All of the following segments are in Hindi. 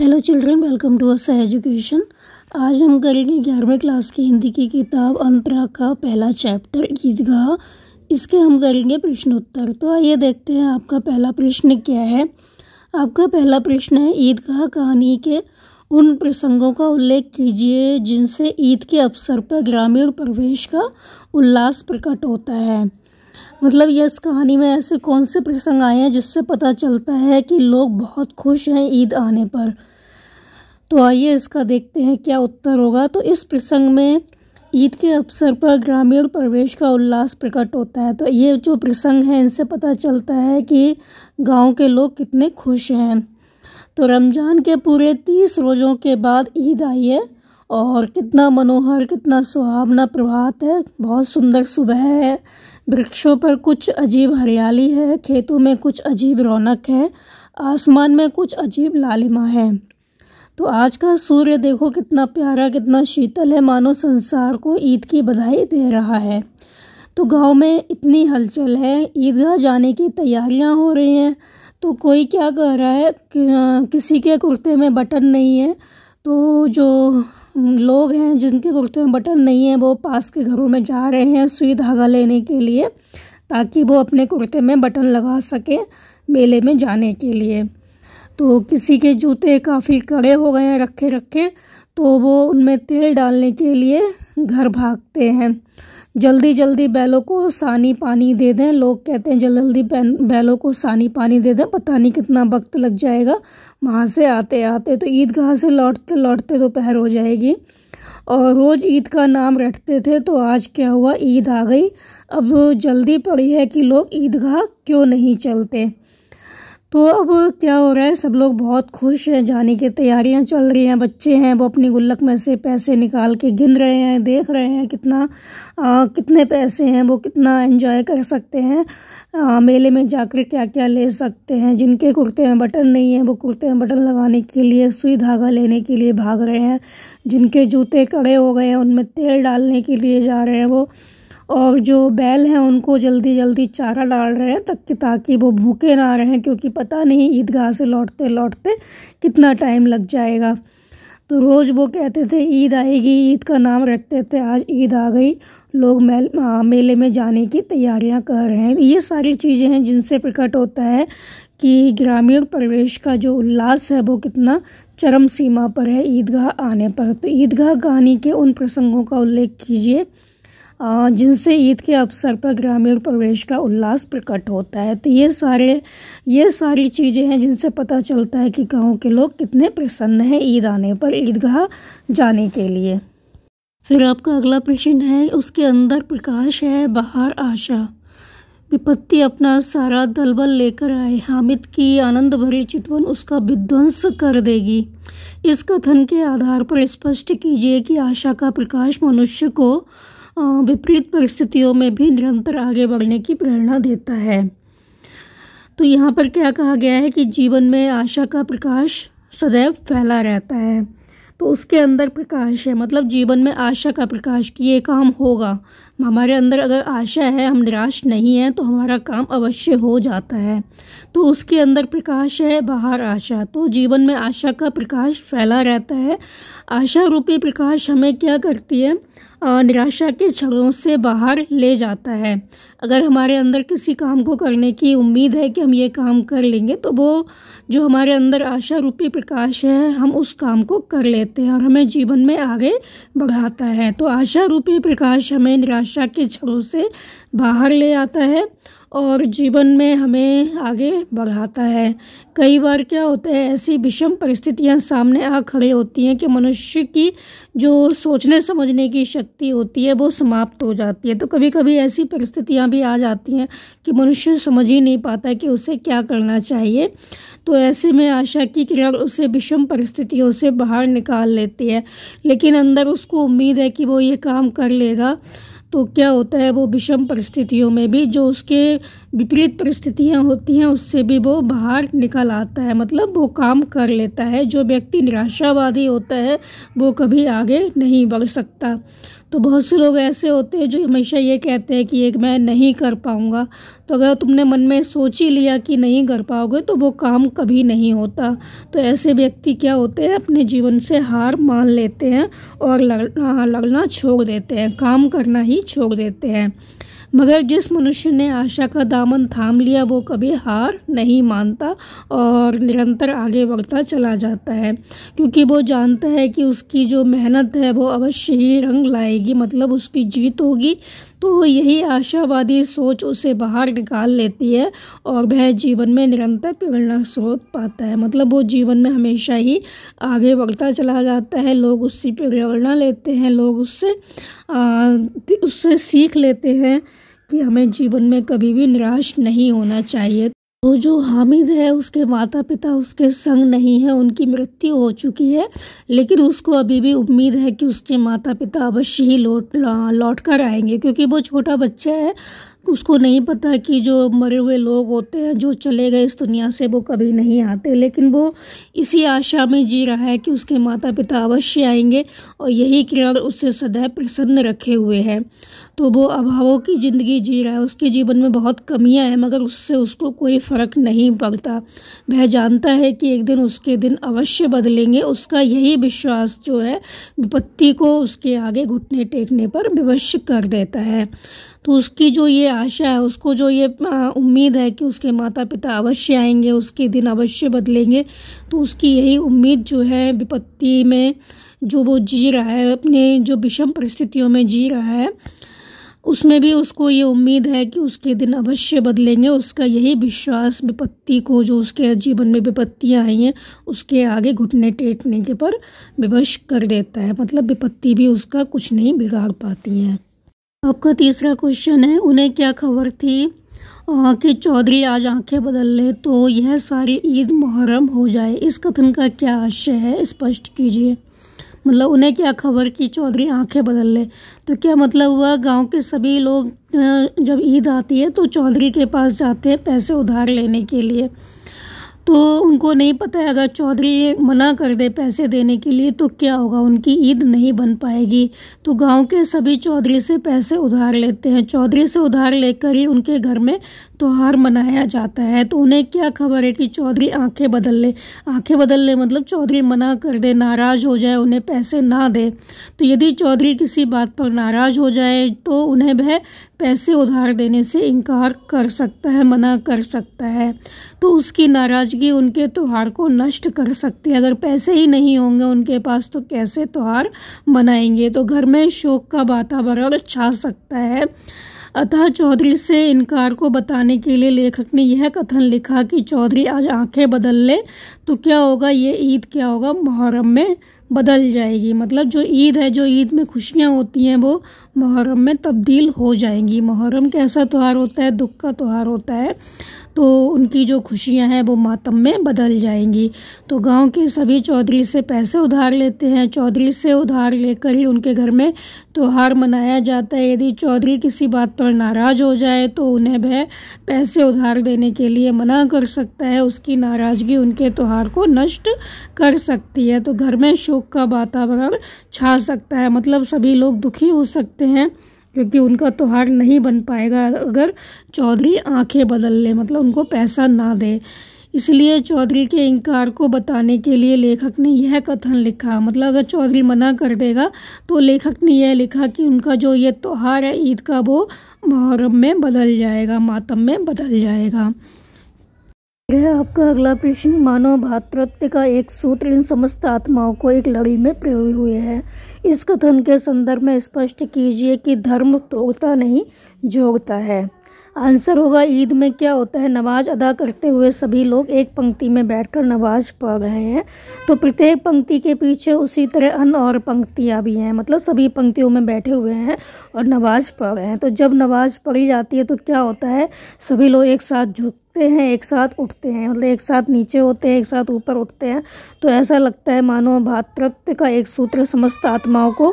hello children welcome to us education आज हम करेंगे ग्यारहवीं क्लास की हिंदी की किताब अंतरा का पहला चैप्टर ईदगाह इसके हम करेंगे प्रश्नोत्तर तो आइए देखते हैं आपका पहला प्रश्न क्या है आपका पहला प्रश्न है ईदगाह कहानी के उन प्रसंगों का उल्लेख कीजिए जिनसे ईद के अवसर पर ग्रामीण प्रवेश का उल्लास प्रकट होता है मतलब ये इस कहानी में ऐसे कौन से प्रसंग आए हैं जिससे पता चलता है कि लोग बहुत खुश हैं ईद आने पर तो आइए इसका देखते हैं क्या उत्तर होगा तो इस प्रसंग में ईद के अवसर पर ग्रामीण प्रवेश का उल्लास प्रकट होता है तो ये जो प्रसंग है इनसे पता चलता है कि गांव के लोग कितने खुश हैं तो रमज़ान के पूरे तीस रोज़ों के बाद ईद आई है और कितना मनोहर कितना सुहावना प्रभात है बहुत सुंदर सुबह है वृक्षों पर कुछ अजीब हरियाली है खेतों में कुछ अजीब रौनक है आसमान में कुछ अजीब लालिमा है तो आज का सूर्य देखो कितना प्यारा कितना शीतल है मानो संसार को ईद की बधाई दे रहा है तो गांव में इतनी हलचल है ईदगाह जाने की तैयारियां हो रही हैं तो कोई क्या कह रहा है कि, किसी के कुर्ते में बटन नहीं है तो जो लोग हैं जिनके कुर्ते में बटन नहीं है वो पास के घरों में जा रहे हैं सुई धागा लेने के लिए ताकि वो अपने कुर्ते में बटन लगा सकें मेले में जाने के लिए तो किसी के जूते काफ़ी कड़े हो गए हैं रखे रखे तो वो उनमें तेल डालने के लिए घर भागते हैं जल्दी जल्दी बैलों को सानी पानी दे दें लोग कहते हैं जल्दी जल्दी बैलों को सानी पानी दे दें पता नहीं कितना वक्त लग जाएगा वहाँ से आते आते तो ईदगाह से लौटते लौटते दोपहर तो हो जाएगी और रोज़ ईद का नाम रटते थे तो आज क्या हुआ ईद आ गई अब जल्दी पड़ी है कि लोग ईदगाह क्यों नहीं चलते तो अब क्या हो रहा है सब लोग बहुत खुश हैं जाने की तैयारियां चल रही हैं बच्चे हैं वो अपनी गुल्लक में से पैसे निकाल के गिन रहे हैं देख रहे हैं कितना आ, कितने पैसे हैं वो कितना एंजॉय कर सकते हैं आ, मेले में जाकर क्या क्या ले सकते हैं जिनके कुर्ते में बटन नहीं है वो कुर्ते में बटन लगाने के लिए सुई धागा लेने के लिए भाग रहे हैं जिनके जूते कड़े हो गए हैं उनमें तेल डालने के लिए जा रहे हैं वो और जो बैल हैं उनको जल्दी जल्दी चारा डाल रहे हैं तक ताकि वो भूखे ना रहें क्योंकि पता नहीं ईदगाह से लौटते लौटते कितना टाइम लग जाएगा तो रोज़ वो कहते थे ईद आएगी ईद का नाम रखते थे आज ईद आ गई लोग मेल आ, मेले में जाने की तैयारियां कर रहे हैं ये सारी चीज़ें हैं जिनसे प्रकट होता है कि ग्रामीण परिवेश का जो उल्लास है वो कितना चरम सीमा पर है ईदगाह आने पर तो ईदगाह कहानी के उन प्रसंगों का उल्लेख कीजिए जिनसे ईद के अवसर पर ग्रामीण प्रवेश का उल्लास प्रकट होता है तो ये सारे ये सारी चीज़ें हैं जिनसे पता चलता है कि गाँव के लोग कितने प्रसन्न हैं ईद आने पर ईदगाह जाने के लिए फिर आपका अगला प्रश्न है उसके अंदर प्रकाश है बाहर आशा विपत्ति अपना सारा दलबल लेकर आए हामिद की आनंद भरी चितवन उसका विध्वंस कर देगी इस कथन के आधार पर स्पष्ट कीजिए कि आशा का प्रकाश मनुष्य को विपरीत परिस्थितियों में भी निरंतर आगे बढ़ने की प्रेरणा देता है तो यहाँ पर क्या कहा गया है कि जीवन में आशा का प्रकाश सदैव फैला रहता है तो उसके अंदर प्रकाश है मतलब जीवन में आशा का प्रकाश कि ये काम होगा हमारे अंदर अगर आशा है हम निराश नहीं हैं तो हमारा काम अवश्य हो जाता है तो उसके अंदर प्रकाश है बाहर आशा तो जीवन में आशा का प्रकाश फैला रहता है आशा रूपी प्रकाश हमें क्या करती है निराशा के छलों से बाहर ले जाता है अगर हमारे अंदर किसी काम को करने की उम्मीद है कि हम ये काम कर लेंगे तो वो जो हमारे अंदर आशा रूपी प्रकाश है हम उस काम को कर लेते हैं और हमें जीवन में आगे बढ़ाता है तो आशा रूपी प्रकाश हमें निराशा के छलों से बाहर ले आता है और जीवन में हमें आगे बढ़ाता है कई बार क्या होता है ऐसी विषम परिस्थितियां सामने आ खड़े होती हैं कि मनुष्य की जो सोचने समझने की शक्ति होती है वो समाप्त हो जाती है तो कभी कभी ऐसी परिस्थितियां भी आ जाती हैं कि मनुष्य समझ ही नहीं पाता कि उसे क्या करना चाहिए तो ऐसे में आशा की किरण उसे विषम परिस्थितियों से बाहर निकाल लेती है लेकिन अंदर उसको उम्मीद है कि वो ये काम कर लेगा तो क्या होता है वो विषम परिस्थितियों में भी जो उसके विपरीत परिस्थितियाँ होती हैं उससे भी वो बाहर निकल आता है मतलब वो काम कर लेता है जो व्यक्ति निराशावादी होता है वो कभी आगे नहीं बढ़ सकता तो बहुत से लोग ऐसे होते हैं जो हमेशा ये कहते हैं कि एक मैं नहीं कर पाऊँगा तो अगर तुमने मन में सोच ही लिया कि नहीं कर पाओगे तो वो काम कभी नहीं होता तो ऐसे व्यक्ति क्या होते हैं अपने जीवन से हार मान लेते हैं और लड़ना हाँ, लड़ना छोड़ देते हैं काम करना ही ही छोड़ देते हैं मगर जिस मनुष्य ने आशा का दामन थाम लिया वो कभी हार नहीं मानता और निरंतर आगे बढ़ता चला जाता है क्योंकि वो जानता है कि उसकी जो मेहनत है वो अवश्य ही रंग लाएगी मतलब उसकी जीत होगी तो यही आशावादी सोच उसे बाहर निकाल लेती है और वह जीवन में निरंतर प्रेरणा स्रोत पाता है मतलब वो जीवन में हमेशा ही आगे बढ़ता चला जाता है लोग उससे प्रेरणा लेते हैं लोग उससे उससे सीख लेते हैं कि हमें जीवन में कभी भी निराश नहीं होना चाहिए तो जो हामिद है उसके माता पिता उसके संग नहीं है उनकी मृत्यु हो चुकी है लेकिन उसको अभी भी उम्मीद है कि उसके माता पिता अवश्य ही लौट लौट कर आएंगे क्योंकि वो छोटा बच्चा है उसको नहीं पता कि जो मरे हुए लोग होते हैं जो चले गए इस दुनिया से वो कभी नहीं आते लेकिन वो इसी आशा में जी रहा है कि उसके माता पिता अवश्य आएंगे और यही किरण उससे सदैव प्रसन्न रखे हुए हैं तो वो अभावों की ज़िंदगी जी रहा है उसके जीवन में बहुत कमियां हैं मगर उससे उसको कोई फ़र्क नहीं पड़ता वह जानता है कि एक दिन उसके दिन अवश्य बदलेंगे उसका यही विश्वास जो है विपत्ति को उसके आगे घुटने टेकने पर विवश कर देता है तो उसकी जो ये आशा है उसको जो ये उम्मीद है कि उसके माता पिता अवश्य आएंगे उसके दिन अवश्य बदलेंगे तो उसकी यही उम्मीद जो है विपत्ति में जो वो जी रहा है अपने जो विषम परिस्थितियों में जी रहा है उसमें भी उसको ये उम्मीद है कि उसके दिन अवश्य बदलेंगे उसका यही विश्वास विपत्ति को जो उसके जीवन में विपत्तियाँ आई हैं उसके आगे घुटने टेटने के पर विवश कर देता है मतलब विपत्ति भी उसका कुछ नहीं बिगाड़ पाती हैं आपका तीसरा क्वेश्चन है उन्हें क्या खबर थी कि चौधरी आज आंखें बदल ले तो यह सारी ईद मुहर्रम हो जाए इस कथन का क्या आशय है स्पष्ट कीजिए मतलब उन्हें क्या खबर कि चौधरी आंखें बदल ले तो क्या मतलब हुआ गांव के सभी लोग जब ईद आती है तो चौधरी के पास जाते हैं पैसे उधार लेने के लिए तो उनको नहीं पता है अगर चौधरी मना कर दे पैसे देने के लिए तो क्या होगा उनकी ईद नहीं बन पाएगी तो गांव के सभी चौधरी से पैसे उधार लेते हैं चौधरी से उधार लेकर ही उनके घर में त्यौहार मनाया जाता है तो उन्हें क्या खबर है कि चौधरी आंखें बदल ले आंखें बदल ले मतलब चौधरी मना कर दे नाराज़ हो जाए उन्हें पैसे ना दे तो यदि चौधरी किसी बात पर नाराज़ हो जाए तो उन्हें वह पैसे उधार देने से इनकार कर सकता है मना कर सकता है तो उसकी नाराज़गी उनके त्यौहार को नष्ट कर सकती है अगर पैसे ही नहीं होंगे उनके पास तो कैसे त्यौहार मनाएंगे तो घर में शोक का वातावरण छा सकता है अतः चौधरी से इनकार को बताने के लिए लेखक ने यह कथन लिखा कि चौधरी आज आंखें बदल ले तो क्या होगा ये ईद क्या होगा मुहर्रम में बदल जाएगी मतलब जो ईद है जो ईद में खुशियाँ होती हैं वो मुहर्रम में तब्दील हो जाएंगी मुहर्रम कैसा त्यौहार होता है दुख का त्यौहार होता है तो उनकी जो खुशियां हैं वो मातम में बदल जाएंगी तो गांव के सभी चौधरी से पैसे उधार लेते हैं चौधरी से उधार लेकर ही उनके घर में त्यौहार तो मनाया जाता है यदि चौधरी किसी बात पर नाराज़ हो जाए तो उन्हें वह पैसे उधार देने के लिए मना कर सकता है उसकी नाराज़गी उनके त्यौहार को नष्ट कर सकती है तो घर में शोक का वातावरण छा सकता है मतलब सभी लोग दुखी हो सकते हैं क्योंकि उनका त्यौहार नहीं बन पाएगा अगर चौधरी आंखें बदल ले मतलब उनको पैसा ना दे इसलिए चौधरी के इनकार को बताने के लिए लेखक ने यह कथन लिखा मतलब अगर चौधरी मना कर देगा तो लेखक ने यह लिखा कि उनका जो ये त्यौहार है ईद का वो मुहर्रम में बदल जाएगा मातम में बदल जाएगा यह आपका अगला प्रश्न मानव भातृत्व का एक सूत्र इन समस्त आत्माओं को एक लड़ी में प्रयोग हुए है इस कथन के संदर्भ में स्पष्ट कीजिए कि धर्म तोड़ता नहीं जोगता है आंसर होगा ईद में क्या होता है नमाज अदा करते हुए सभी लोग एक पंक्ति में बैठकर नमाज पढ़ रहे हैं तो प्रत्येक पंक्ति के पीछे उसी तरह अन्य और पंक्तियाँ भी हैं मतलब सभी पंक्तियों में बैठे हुए हैं और नमाज पढ़ रहे हैं तो जब नमाज पढ़ी जाती है तो क्या होता है सभी लोग एक साथ झुक उठते हैं एक साथ उठते हैं मतलब एक साथ नीचे होते हैं एक साथ ऊपर उठते हैं तो ऐसा लगता है मानो भातृत्व का एक सूत्र समस्त आत्माओं को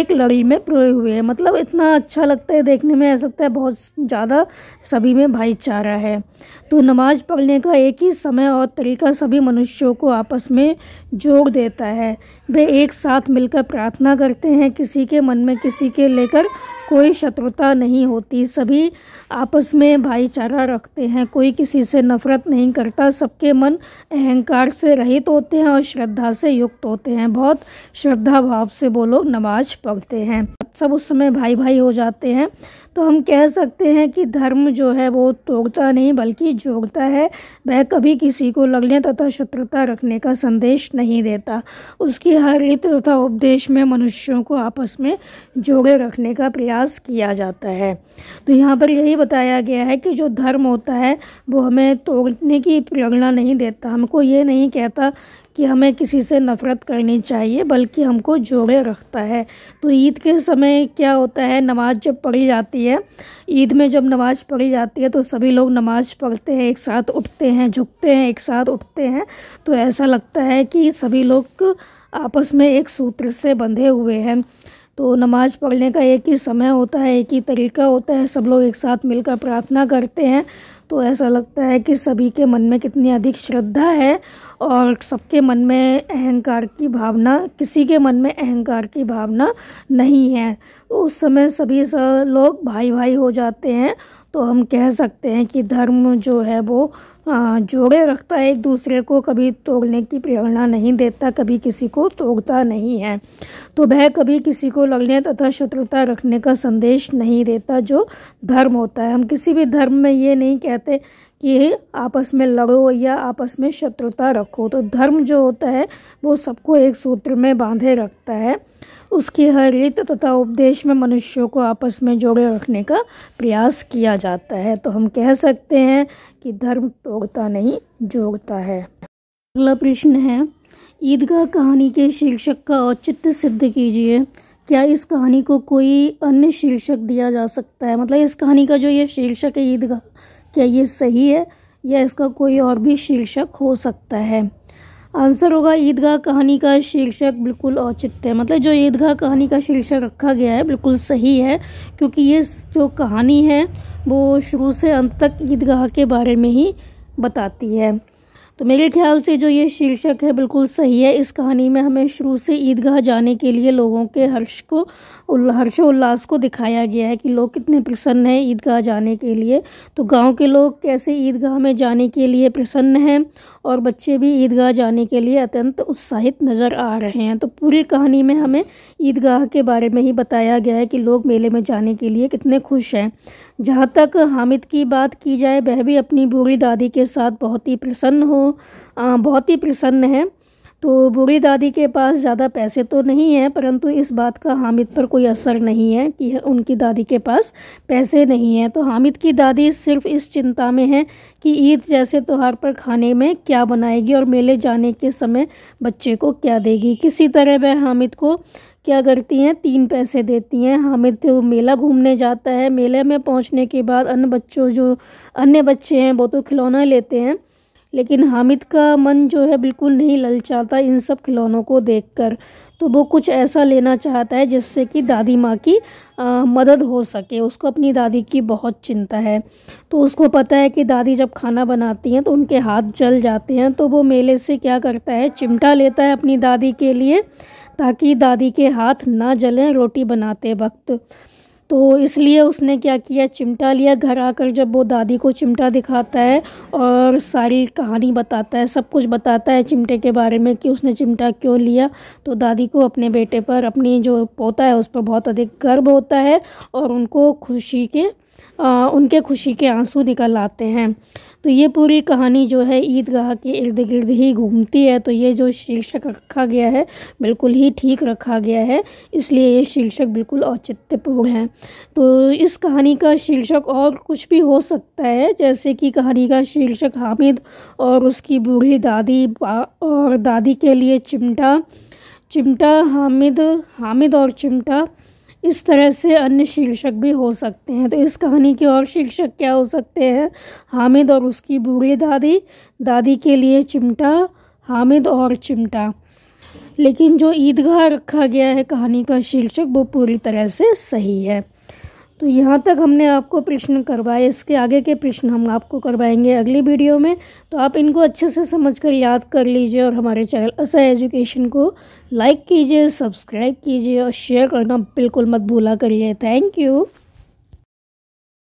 एक लड़ी में प्रोए हुए हैं मतलब इतना अच्छा लगता है देखने में ऐसा लगता है बहुत ज़्यादा सभी में भाईचारा है तो नमाज पढ़ने का एक ही समय और तरीका सभी मनुष्यों को आपस में जोड़ देता है वे एक साथ मिलकर प्रार्थना करते हैं किसी के मन में किसी के लेकर कोई शत्रुता नहीं होती सभी आपस में भाईचारा रखते हैं कोई किसी से नफरत नहीं करता सबके मन अहंकार से रहित होते हैं और श्रद्धा से युक्त होते हैं बहुत श्रद्धा भाव से वो लोग नमाज पढ़ते हैं सब उस समय भाई भाई हो जाते हैं तो हम कह सकते हैं कि धर्म जो है वो तोड़ता नहीं बल्कि जोड़ता है वह कभी किसी को लगने तथा शत्रुता रखने का संदेश नहीं देता उसकी हर रीत तथा उपदेश में मनुष्यों को आपस में जोड़े रखने का प्रयास किया जाता है तो यहाँ पर यही बताया गया है कि जो धर्म होता है वो हमें तोड़ने की प्रेरणा नहीं देता हमको ये नहीं कहता कि हमें किसी से नफ़रत करनी चाहिए बल्कि हमको जोड़े रखता है तो ईद के समय क्या होता है नमाज़ जब पढ़ी जाती है ईद में जब नमाज़ पढ़ी जाती है तो सभी लोग नमाज़ पढ़ते हैं एक साथ उठते हैं झुकते हैं एक साथ उठते हैं तो ऐसा लगता है कि सभी लोग आपस में एक सूत्र से बंधे हुए हैं तो नमाज़ पढ़ने का एक ही समय होता है एक ही तरीका होता है सब लोग एक साथ मिलकर प्रार्थना करते हैं तो ऐसा लगता है कि सभी के मन में कितनी अधिक श्रद्धा है और सबके मन में अहंकार की भावना किसी के मन में अहंकार की भावना नहीं है उस समय सभी लोग भाई भाई हो जाते हैं तो हम कह सकते हैं कि धर्म जो है वो जोड़े रखता है एक दूसरे को कभी तोड़ने की प्रेरणा नहीं देता कभी किसी को तोड़ता नहीं है तो वह कभी किसी को लगने तथा शत्रुता रखने का संदेश नहीं देता जो धर्म होता है हम किसी भी धर्म में ये नहीं कहते कि आपस में लड़ो या आपस में शत्रुता रखो तो धर्म जो होता है वो सबको एक सूत्र में बांधे रखता है उसकी हर रीत तथा उपदेश में मनुष्यों को आपस में जोड़े रखने का प्रयास किया जाता है तो हम कह सकते हैं कि धर्म तोड़ता नहीं जोड़ता है अगला प्रश्न है ईदगाह कहानी के शीर्षक का औचित्य सिद्ध कीजिए क्या इस कहानी को कोई अन्य शीर्षक दिया जा सकता है मतलब इस कहानी का जो ये शीर्षक है ईदगाह क्या ये सही है या इसका कोई और भी शीर्षक हो सकता है आंसर होगा ईदगाह कहानी का शीर्षक बिल्कुल औचित्य है मतलब जो ईदगाह कहानी का शीर्षक रखा गया है बिल्कुल सही है क्योंकि ये जो कहानी है वो शुरू से अंत तक ईदगाह के बारे में ही बताती है तो मेरे ख्याल से जो ये शीर्षक है बिल्कुल सही है इस कहानी में हमें शुरू से ईदगाह जाने के लिए लोगों के हर्ष को हर्षोल्लास को दिखाया गया है कि लोग कितने प्रसन्न हैं ईदगाह जाने के लिए तो गांव के लोग कैसे ईदगाह में जाने के लिए प्रसन्न हैं और बच्चे भी ईदगाह जाने के लिए अत्यंत उत्साहित नज़र आ रहे हैं तो पूरी कहानी में हमें ईदगाह के बारे में ही बताया गया है कि लोग मेले में जाने के लिए कितने खुश हैं जहाँ तक हामिद की बात की जाए वह भी अपनी बूढ़ी दादी के साथ बहुत ही प्रसन्न हो बहुत ही प्रसन्न है तो बूढ़ी दादी के पास ज़्यादा पैसे तो नहीं हैं परंतु इस बात का हामिद पर कोई असर नहीं है कि उनकी दादी के पास पैसे नहीं हैं तो हामिद की दादी सिर्फ इस चिंता में है कि ईद जैसे त्यौहार पर खाने में क्या बनाएगी और मेले जाने के समय बच्चे को क्या देगी किसी तरह वह हामिद को क्या करती हैं तीन पैसे देती हैं हामिद तो मेला घूमने जाता है मेले में पहुंचने के बाद अन्य बच्चों जो अन्य बच्चे हैं वो तो खिलौना लेते हैं लेकिन हामिद का मन जो है बिल्कुल नहीं ललचाता इन सब खिलौनों को देखकर तो वो कुछ ऐसा लेना चाहता है जिससे कि दादी माँ की आ, मदद हो सके उसको अपनी दादी की बहुत चिंता है तो उसको पता है कि दादी जब खाना बनाती हैं तो उनके हाथ जल जाते हैं तो वो मेले से क्या करता है चिमटा लेता है अपनी दादी के लिए ताकि दादी के हाथ ना जलें रोटी बनाते वक्त तो इसलिए उसने क्या किया चिमटा लिया घर आकर जब वो दादी को चिमटा दिखाता है और सारी कहानी बताता है सब कुछ बताता है चिमटे के बारे में कि उसने चिमटा क्यों लिया तो दादी को अपने बेटे पर अपनी जो पोता है उस पर बहुत अधिक गर्व होता है और उनको खुशी के आ, उनके खुशी के आंसू निकल आते हैं तो ये पूरी कहानी जो है ईदगाह के इर्द गिर्द ही घूमती है तो ये जो शीर्षक रखा गया है बिल्कुल ही ठीक रखा गया है इसलिए ये शीर्षक बिल्कुल औचित्यपूर्ण है तो इस कहानी का शीर्षक और कुछ भी हो सकता है जैसे कि कहानी का शीर्षक हामिद और उसकी बूढ़ी दादी और दादी के लिए चिमटा चिमटा हामिद हामिद और चिमटा इस तरह से अन्य शीर्षक भी हो सकते हैं तो इस कहानी के और शीर्षक क्या हो सकते हैं हामिद और उसकी बूढ़ी दादी दादी के लिए चिमटा हामिद और चिमटा लेकिन जो ईदगाह रखा गया है कहानी का शीर्षक वो पूरी तरह से सही है तो यहाँ तक हमने आपको प्रश्न करवाए इसके आगे के प्रश्न हम आपको करवाएंगे अगली वीडियो में तो आप इनको अच्छे से समझकर याद कर लीजिए और हमारे चैनल असा एजुकेशन को लाइक कीजिए सब्सक्राइब कीजिए और शेयर करना बिल्कुल मत भूला करिए थैंक यू